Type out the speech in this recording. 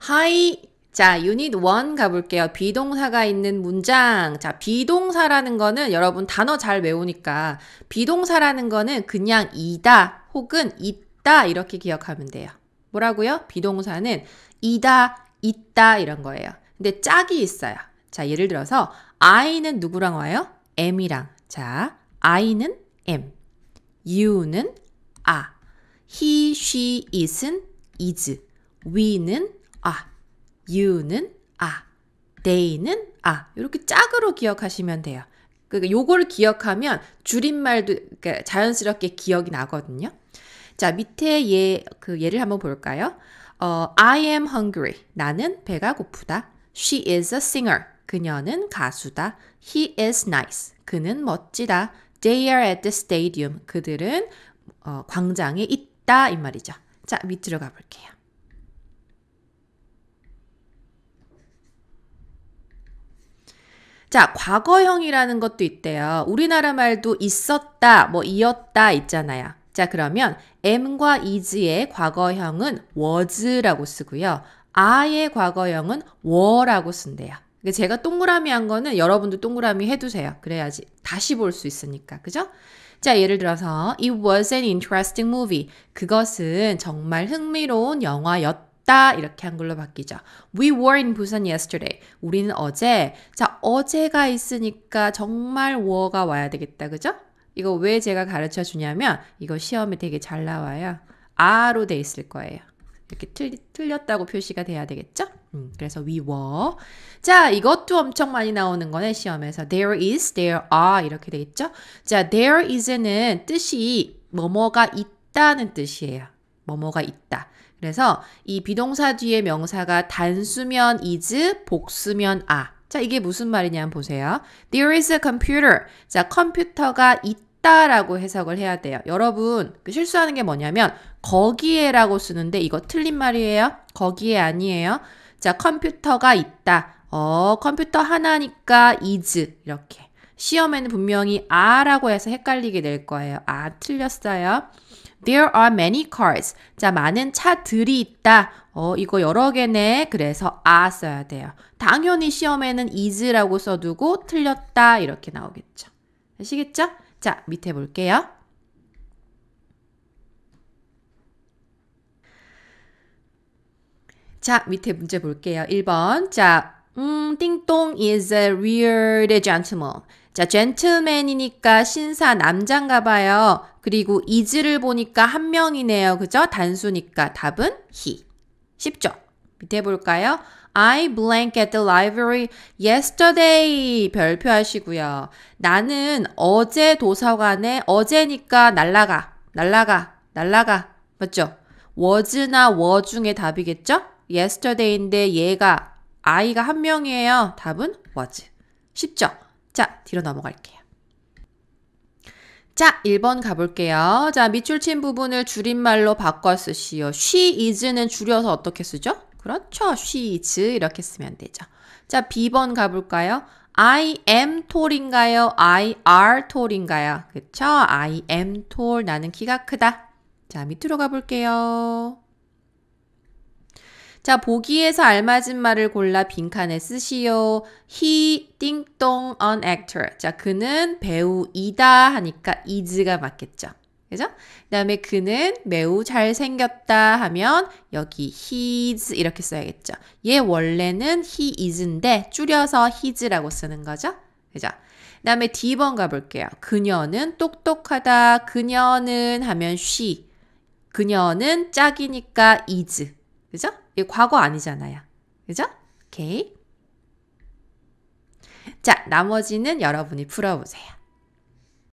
하이 자, 유닛 1 가볼게요. 비동사가 있는 문장. 자, 비동사라는 거는 여러분 단어 잘 외우니까 비동사라는 거는 그냥 이다 혹은 있다 이렇게 기억하면 돼요. 뭐라고요? 비동사는 이다, 있다 이런 거예요. 근데 짝이 있어요. 자, 예를 들어서 I는 누구랑 와요? M이랑. 자, I는 M, you는 아, he, she, it은 is, we는 아, you는 아, they는 아 이렇게 짝으로 기억하시면 돼요. 그러니까 요거를 기억하면 줄임말도 그러니까 자연스럽게 기억이 나거든요. 자 밑에 예 그 예를 한번 볼까요? 어, I am hungry. 나는 배가 고프다. She is a singer. 그녀는 가수다. He is nice. 그는 멋지다. They are at the stadium. 그들은 어, 광장에 있다 이 말이죠. 자 밑으로 가볼게요. 자, 과거형이라는 것도 있대요. 우리나라 말도 있었다, 뭐 이었다 있잖아요. 자, 그러면 m과 is의 과거형은 was라고 쓰고요. I의 과거형은 were라고 쓴대요. 제가 동그라미 한 거는 여러분도 동그라미 해두세요. 그래야지 다시 볼 수 있으니까. 그죠? 자, 예를 들어서 It was an interesting movie. 그것은 정말 흥미로운 영화였다. 있다 이렇게 한글로 바뀌죠. We were in Busan yesterday. 우리는 어제. 자, 어제가 있으니까 정말 were가 와야 되겠다. 그죠? 이거 왜 제가 가르쳐 주냐면 이거 시험에 되게 잘 나와요. 아로 돼 있을 거예요. 이렇게 틀, 틀렸다고 표시가 돼야 되겠죠? 음, 그래서 we were. 자, 이것도 엄청 많이 나오는 거네, 시험에서. There is, there are 이렇게 돼 있죠? 자, there is는 뜻이 뭐뭐가 있다는 뜻이에요. 뭐뭐가 있다. 그래서 이 비동사 뒤에 명사가 단수면 is, 복수면 아. 자, 이게 무슨 말이냐 면 보세요. There is a computer. 자, 컴퓨터가 있다 라고 해석을 해야 돼요. 여러분, 그 실수하는 게 뭐냐면 거기에 라고 쓰는데 이거 틀린 말이에요. 거기에 아니에요. 자, 컴퓨터가 있다. 어, 컴퓨터 하나니까 is 이렇게. 시험에는 분명히 아라고 해서 헷갈리게 될 거예요. 아, 틀렸어요. There are many cars. 자, 많은 차들이 있다. 어, 이거 여러 개네. 그래서 아 써야 돼요. 당연히 시험에는 is라고 써두고 틀렸다. 이렇게 나오겠죠. 아시겠죠? 자, 밑에 볼게요. 자, 밑에 문제 볼게요. 1번. 자, 음, 띵똥 is a real gentleman. 자, 젠틀맨이니까 신사 남잔가 봐요. 그리고 이즈를 보니까 한 명이네요. 그죠? 단수니까 답은 he. 쉽죠? 밑에 볼까요? I blank at the library yesterday. 별표 하시고요. 나는 어제 도서관에 어제니까 날라가. 날라가. 날라가. 맞죠? was나 were 중에 답이겠죠? yesterday인데 얘가 아이가한 명이에요. 답은 was. 쉽죠? 자, 뒤로 넘어갈게요. 자, 1번 가볼게요. 자, 밑줄 친 부분을 줄임말로 바꿔 쓰시오. she is는 줄여서 어떻게 쓰죠? 그렇죠. she is 이렇게 쓰면 되죠. 자, B번 가볼까요? I am tall인가요? I are tall인가요? 그쵸? 그렇죠. I am tall. 나는 키가 크다. 자, 밑으로 가볼게요. 자, 보기에서 알맞은 말을 골라 빈칸에 쓰시오. He ding dong an actor. 자, 그는 배우이다 하니까 is가 맞겠죠. 그죠? 그 다음에 그는 매우 잘생겼다 하면 여기 he's 이렇게 써야겠죠. 얘 원래는 he is인데 줄여서 his라고 쓰는 거죠. 그죠? 그 다음에 D번 가볼게요. 그녀는 똑똑하다. 그녀는 하면 she. 그녀는 짝이니까 is. 그죠? 이게 과거 아니잖아요. 그죠? 오케이. 자, 나머지는 여러분이 풀어보세요.